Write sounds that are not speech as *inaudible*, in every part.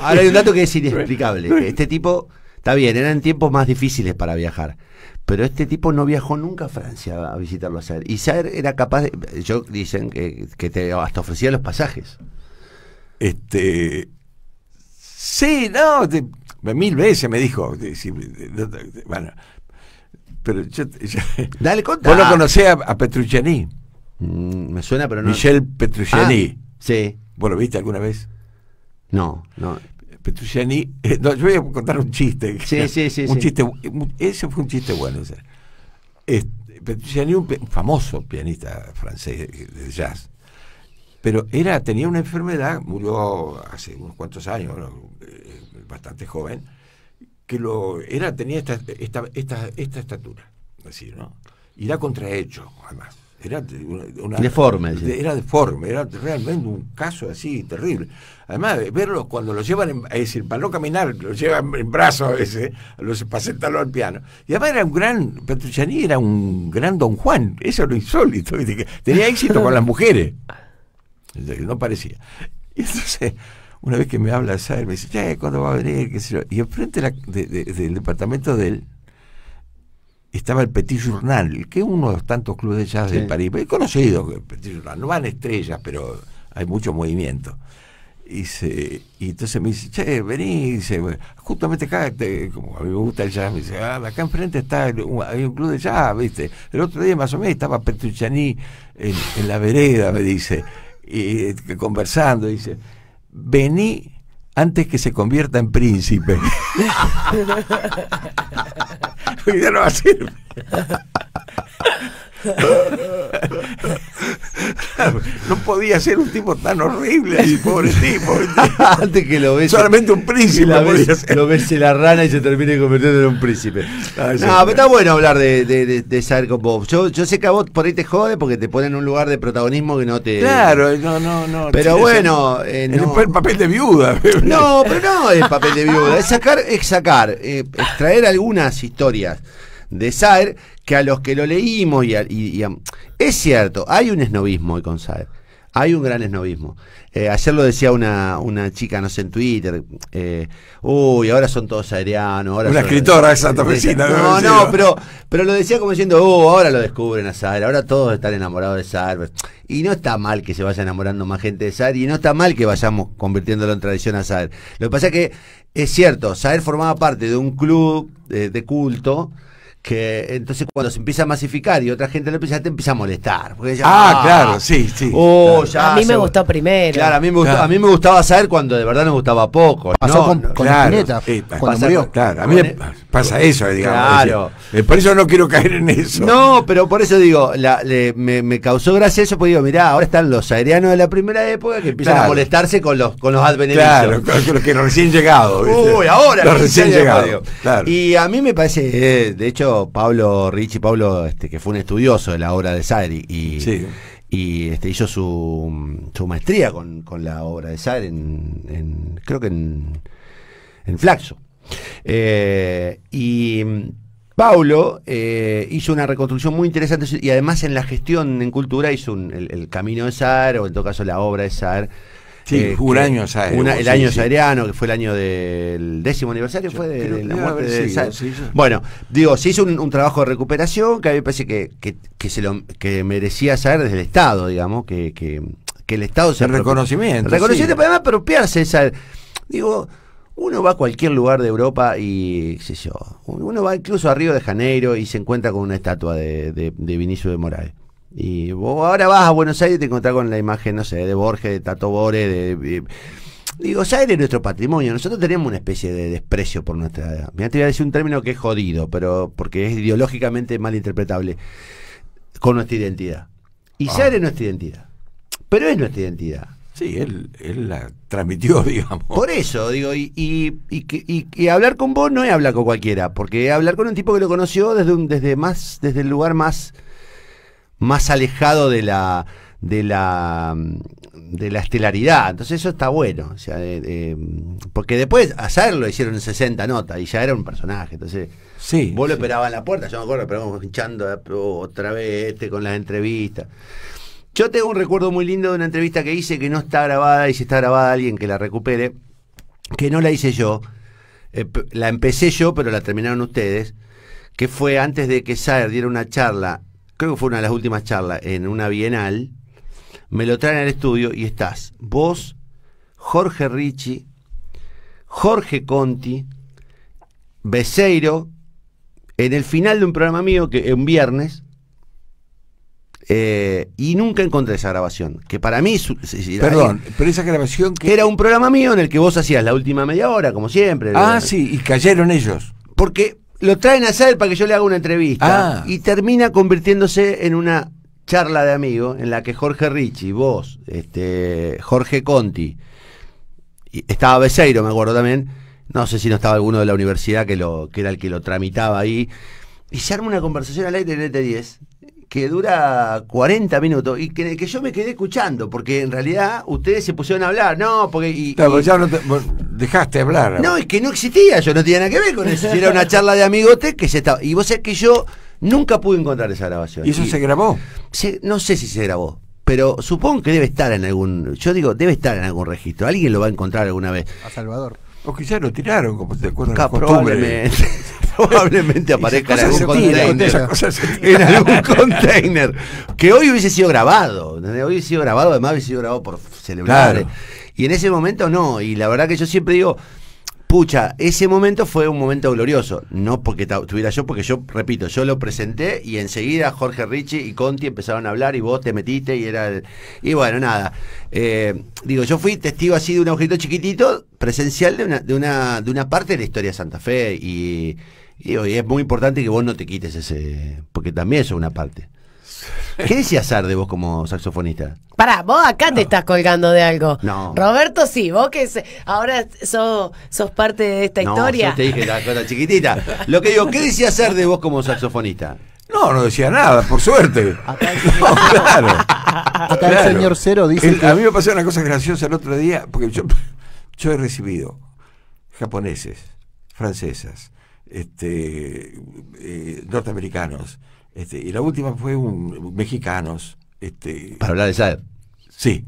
Ahora hay un dato que es *laughs* inexplicable. Este tipo, está bien, eran tiempos más difíciles para viajar. Pero este tipo no viajó nunca a Francia a visitarlo a Saer. Y Saer era capaz, de, yo dicen que, te hasta ofrecía los pasajes. Este. Sí, no, mil veces me dijo. bueno, pero yo, Dale conta. Vos lo conocés a, a Petrucciani. Mm, me suena, pero no. Michel Petrucciani. Ah, sí. ¿Vos lo viste alguna vez? No, no. Petrucciani. Eh, yo voy a contar un chiste. Sí, sí, sí. Un chiste, eh, ese fue un chiste bueno. Este, Petrucciani, un, famoso pianista francés de jazz. Pero era, tenía una enfermedad, murió hace unos cuantos años, eh, bastante joven, que lo era, tenía esta, esta, esta, esta estatura, así, ¿no? Y era contrahecho, además era deforme. Era deforme, era realmente un caso así terrible. Además, verlos cuando lo llevan, decir, para no caminar, lo llevan en brazos a veces, los al piano. Y además era un gran, Petrucciani era un gran don Juan, eso es lo insólito, tenía éxito con las mujeres, no parecía. Y entonces, una vez que me habla Saer, me dice, che, ¿cuándo va a venir? Y enfrente del departamento del estaba el Petit Journal, que es uno de los tantos clubes de jazz de París. Es conocido Petit Journal, no van estrellas, pero hay mucho movimiento. Y, entonces me dice, che, vení, justamente acá, como a mí me gusta el jazz, me dice, ah, acá enfrente está hay un club de jazz, ¿viste? El otro día más o menos estaba Petrucciani en, en la vereda, me dice, y, conversando, dice, vení antes que se convierta en príncipe. *laughs* *laughs* Porque ya no va a servir. *laughs* *laughs* no podía ser un tipo tan horrible, así, pobre tipo. *laughs* Antes que lo ves. Solamente un príncipe. lo ves en la rana y se termine convirtiendo en un príncipe. Ah, no, pero está bueno hablar de, de, de, saber Yo, yo, sé que a vos por ahí te jode porque te ponen en un lugar de protagonismo que no te. Claro, no, no, no. Pero bueno. Eh, en El papel de viuda. *laughs* No, pero no es papel de viuda. Es sacar, es sacar, eh, extraer algunas historias de Saer, que a los que lo leímos y, es cierto, hay un esnovismo hoy con Saer. Hay un gran esnovismo. Eh, ayer lo decía una, una chica, no sé, en Twitter. Eh, uy, ahora son todos aerianos. Ahora una escritora escritora Santa Fecina, No, no, pero, pero lo decía como diciendo, uy uh, ahora lo descubren a Saer, ahora todos están enamorados de Saer. Y no está mal que se vaya enamorando más gente de Saer y no está mal que vayamos convirtiéndolo en tradición a Saer. Lo que pasa es que es cierto, Saer formaba parte de un club eh, de culto que entonces cuando se empieza a masificar y otra gente lo empieza, te empieza a molestar. Ah, ah, claro, sí, sí. Oh, a mí me gustó primero. Claro, a mí me, a mí me gustaba saber cuando de verdad me gustaba poco. Pasó con, la con claro, cuando murió. Claro, a mí me pasa eso, Claro. Eh, por eso no quiero caer en eso. No, pero por eso digo, me, causó gracia eso, porque digo, mirá, ahora están los aerianos de la primera época que empiezan a molestarse con los, con los Claro, con los que recién llegados. Uy, ahora. Los recién llegados. Y a mí me parece, eh, de hecho, Pablo, Ricci, Pablo, este, que fue un estudioso de la obra de Sadri y, este, hizo su, su maestría con, la obra de Sadri, en, creo que en, en Flaxo. Eh, y mm, Pablo eh, hizo una reconstrucción muy interesante y además en la gestión en cultura hizo el, camino de Zar o en todo caso la obra de Zar. Sí, eh, un año una, el año sí. Saeriano, que fue el año del décimo aniversario, fue de, la muerte de Bueno, digo, se hizo un, trabajo de recuperación que a mí me parece que, que, se lo, que merecía saber desde el Estado, digamos, que, que, el Estado se... El reconocimiento. El reconocimiento para además apropiarse esa... Digo, uno va a cualquier lugar de Europa y, qué sé yo, uno va incluso a Río de Janeiro y se encuentra con una estatua de, de, de Vinicio de Morales. Y vos ahora vas a Buenos Aires y te encontrás con la imagen, no sé, de Borges, de Tato Bore, de, Digo, aire es nuestro patrimonio. Nosotros tenemos una especie de desprecio por nuestra Mira, voy a decir un término que es jodido, pero porque es ideológicamente mal interpretable con nuestra identidad. Y ah. es nuestra identidad. Pero es nuestra identidad. Sí, él, él la transmitió, *laughs* digamos. Por eso, digo, y, y, y, y, hablar con vos no es hablar con cualquiera, porque hablar con un tipo que lo conoció desde, un, desde, más, desde el lugar más más alejado de la, de la, de la estelaridad. Entonces eso está bueno. O sea, eh, eh porque después hacerlo hicieron 60 notas y ya era un personaje. Entonces sí, vos lo esperabas en la puerta. Yo me acuerdo, pero vamos hinchando otra vez este con las entrevistas. Yo tengo un recuerdo muy lindo de una entrevista que hice que no está grabada y si está grabada alguien que la recupere, que no la hice yo. Eh, la empecé yo, pero la terminaron ustedes, que fue antes de que Saer diera una charla creo que fue una de las últimas charlas, en una bienal, me lo traen al estudio y estás vos, Jorge Ricci, Jorge Conti, Beseiro, en el final de un programa mío, que un viernes, eh, y nunca encontré esa grabación. Que para mí. Perdón, pero esa grabación. Que... Era un programa mío en el que vos hacías la última media hora, como siempre. Ah, sí, y cayeron ellos. Porque lo traen a hacer para que yo le haga una entrevista. Ah. Y termina convirtiéndose en una charla de amigos en la que Jorge Ricci, vos, este, Jorge Conti, estaba Beseiro, me acuerdo también, no sé si no estaba alguno de la universidad que, lo, que era el que lo tramitaba ahí, y se arma una conversación al aire en ET10 que dura 40 minutos y que, yo me quedé escuchando, porque en realidad ustedes se pusieron a hablar, no, porque... Y, ya dejaste hablar. No, es que no existía, yo no tenía nada que ver con eso. Era una charla de amigotes que se estaba... Y vos sabés que yo nunca pude encontrar esa grabación. ¿Y eso se grabó? no sé si se grabó, pero supongo que debe estar en algún... Yo digo, debe estar en algún registro. Alguien lo va a encontrar alguna vez. A Salvador. O quizás lo tiraron, como se acuerdan. Probablemente. *laughs* probablemente *laughs* aparezca en algún container. En algún container. Que hoy hubiese sido grabado. Hoy hubiese sido grabado, además hubiese sido grabado por celebrar. Y en ese momento no. Y la verdad que yo siempre digo, pucha, ese momento fue un momento glorioso. No porque estuviera yo, porque yo, repito, yo lo presenté y enseguida Jorge Ricci y Conti empezaron a hablar y vos te metiste y era el... Y bueno, nada. Eh, digo, yo fui testigo así de un objeto chiquitito, presencial de una, de una, de una parte de la historia de Santa Fe y y, es muy importante que vos no te quites ese. Porque también eso es una parte. ¿Qué decías hacer de vos como saxofonista? Pará, vos acá te estás colgando de algo. No. Roberto sí, vos que ahora sos, sos parte de esta historia. Yo te dije la cosa chiquitita. Lo que digo, ¿qué decías hacer de vos como saxofonista? No, no decía nada, por suerte. Acá el señor, claro. Acá el señor Cero dice. A mí me pasó una cosa graciosa el otro día, porque yo *laughs* he recibido japoneses, francesas, este, eh, norteamericanos. Este, y la última fue un mexicanos. Este, Para hablar de SAD. Sí.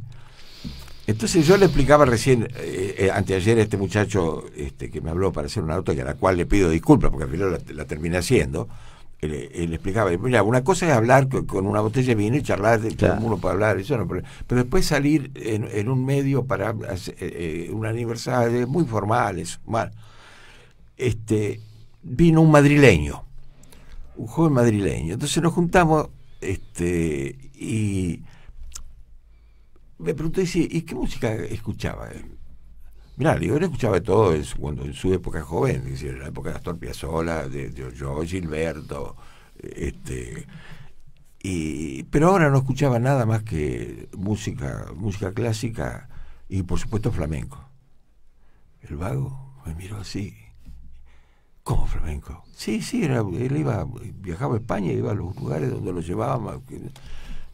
Entonces yo le explicaba recién, eh, eh, anteayer, a este muchacho este, que me habló para hacer una nota, a la cual le pido disculpas, porque al final la, terminé haciendo, le, explicaba, una cosa es hablar con, una botella de vino y charlar, de para hablar, eso no, pero, después salir en, un medio para un aniversario, muy formal, es mal. Este, vino un madrileño, un joven madrileño. Entonces nos juntamos este, y me pregunté, si, ¿y qué música escuchaba? Mirá, yo escuchaba todo en su, cuando, en su época joven, en la época de Astor Piazzolla, de, de Gilberto, este, y, pero ahora no escuchaba nada más que música, música clásica y por supuesto flamenco. El vago me miró así ¿Cómo flamenco? Sí, sí, él iba, viajaba a España, iba a los lugares donde lo llevaban.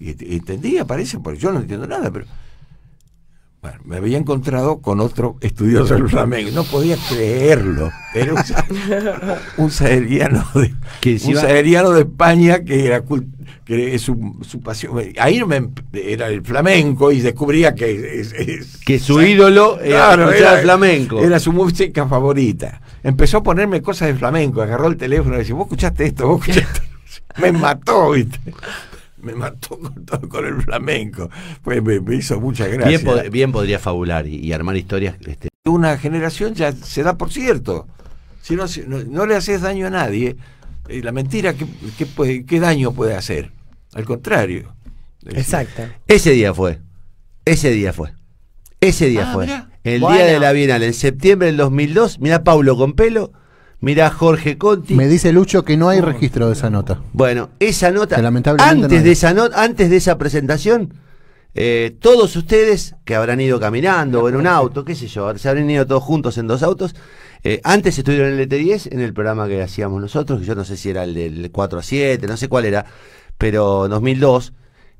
Y, entendía, parece, porque yo no entiendo nada, pero. Bueno, me había encontrado con otro estudioso del flamenco. No podía creerlo. Era un, saeriano *laughs* de, un de España que era su, pasión. Ahí em-, era el flamenco y descubría que que su ídolo era, flamenco. Era su música favorita empezó a ponerme cosas de flamenco, agarró el teléfono y decía, vos escuchaste esto, vos escuchaste *laughs* Me mató, viste. Me mató con, el flamenco. Pues me, hizo mucha gracia. Bien, podría fabular y, armar historias. Este. Una generación ya se da por cierto. Si no, le haces daño a nadie, eh, la mentira, ¿qué, qué, daño puede hacer? Al contrario. Exacto. Ese día fue. Ese día fue. Ese día ah, fue el día de la Bienal, en septiembre del 2002, mira Paulo con pelo, mira Jorge Conti. Me dice Lucho que no hay registro de esa nota. Bueno, esa nota, antes, de esa nota antes de esa presentación, eh, todos ustedes que habrán ido caminando o en un auto, qué sé yo, se habrán ido todos juntos en dos autos, eh, antes estuvieron en el ET10, en el programa que hacíamos nosotros, que yo no sé si era el del 4 a 7, no sé cuál era, pero 2002,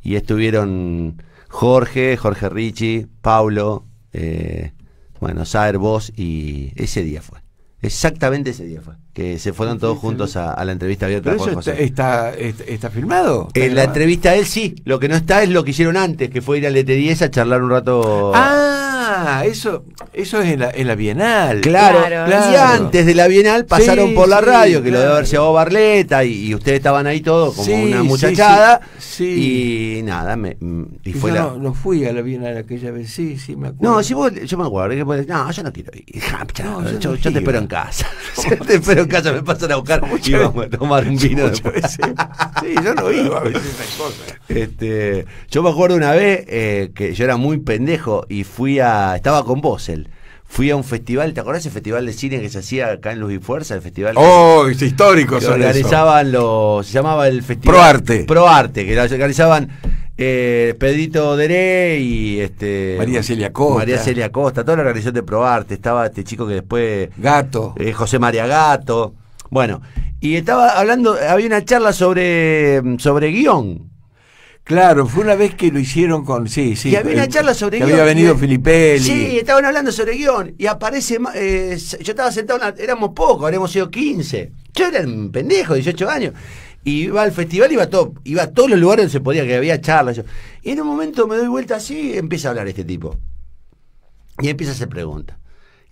y estuvieron Jorge, Jorge Ricci, Paulo, eh, bueno, Saer, vos y ese día fue. Exactamente ese día fue. Que se fueron todos juntos a, la entrevista abierta. está, está, filmado. en la entrevista él sí. Lo que no está es lo que hicieron antes, que fue ir al ET10 a charlar un rato. Ah, Ah, eso, eso es en la, en la Bienal. Claro, Y antes de la Bienal pasaron por la radio, que lo debe haber llevado Barleta, y, ustedes estaban ahí todos como una muchachada. Y nada, me, mm, y no, fui a la Bienal aquella vez, sí, sí, me acuerdo. No, si vos, yo me acuerdo, no, yo no quiero ir. *laughs* yo, te espero en casa. *laughs* *laughs* yo te espero en casa, me pasan a buscar y vamos a tomar un vino después. sí, yo no iba a ver esas cosas. Este, yo me acuerdo una vez eh, que yo era muy pendejo y fui a estaba con vos fui a un festival, ¿te acuerdas ese festival de cine que se hacía acá en Luz y Fuerza? El festival. ¡Oh! es histórico, Se Organizaban los. Se llamaba el festival. Proarte. Proarte, que organizaban eh, Pedrito Deré y este. María Celia Costa. María Celia Costa, toda la organización de Proarte. Estaba este chico que después. Gato. Eh, José María Gato. Bueno, y estaba hablando, había una charla sobre, sobre guión. Claro, fue una vez que lo hicieron con. Sí, sí. Y había una eh, charla sobre guión. Había venido y, Sí, estaban hablando sobre guión. Y aparece. Eh, yo estaba sentado, éramos pocos, habíamos sido 15. Yo era un pendejo, 18 años. Y iba al festival, iba, todo, iba a todos los lugares donde se podía, que había charlas. Y en un momento me doy vuelta así y empieza a hablar este tipo. Y empieza a hacer preguntas.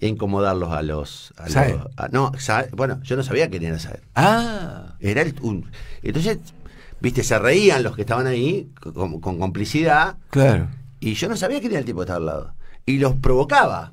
Y a incomodarlos a los. A no, bueno, yo no sabía que era saber. Ah. Era el, entonces viste, se reían los que estaban ahí con, complicidad. Claro. Y yo no sabía quién era el tipo de estaba al lado. Y los provocaba.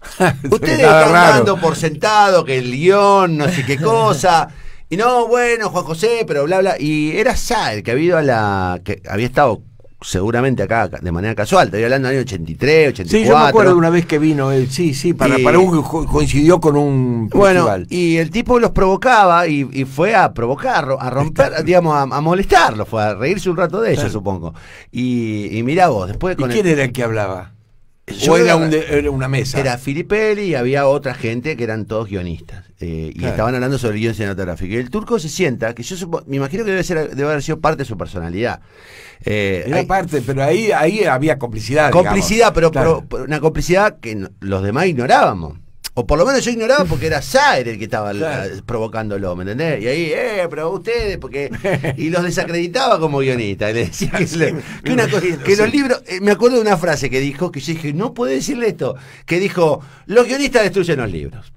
*laughs* Ustedes están dando por sentado que el guión, no sé qué *laughs* cosa. Y no, bueno, Juan José, pero bla, bla. Y era Sal que había, ido a la, que había estado seguramente acá de manera casual, estoy hablando del año 83, 84. Sí, yo me acuerdo una vez que vino él, sí, sí, para, para un, coincidió con un bueno, Y el tipo los provocaba y, fue a provocarlo, a romper, digamos, a, a, molestarlo, fue a reírse un rato de ellos, supongo. Y, y vos, después con ¿Y quién era el que hablaba? o era, una mesa. Era Filipelli y había otra gente que eran todos guionistas. Eh, y estaban hablando sobre el guión cinematográfico. Y el turco se sienta, que yo me imagino que debe, haber sido parte de su personalidad. Eh, parte, pero ahí, ahí había complicidad. Complicidad, pero, una complicidad que los demás ignorábamos. O por lo menos yo ignoraba porque era Saer el que estaba provocándolo, ¿me entendés? Y ahí, eh, pero ustedes, porque. Y los desacreditaba como guionista. Le decía *laughs* que, los libros. Eh, me acuerdo de una frase que dijo, que yo dije, no puedo decirle esto. Que dijo, los guionistas destruyen los libros.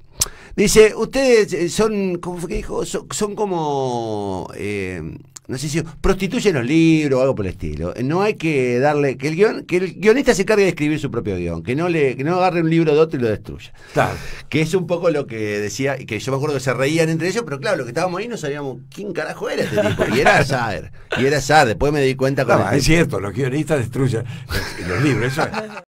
Dice, ustedes eh, son, ¿cómo dijo? Son, como, eh, no sé si, prostituyen los libros o algo por el estilo. No hay que darle, que el, guion, que el guionista se cargue de escribir su propio guión, que no, le, no agarre un libro de otro y lo destruya. Que es un poco lo que decía, y que yo me acuerdo que se reían entre ellos, pero claro, lo que estábamos ahí no sabíamos quién carajo era este tipo. Y era Sader, y era Sader. Después me di cuenta con... es cierto, los guionistas destruyen los libros, eso es.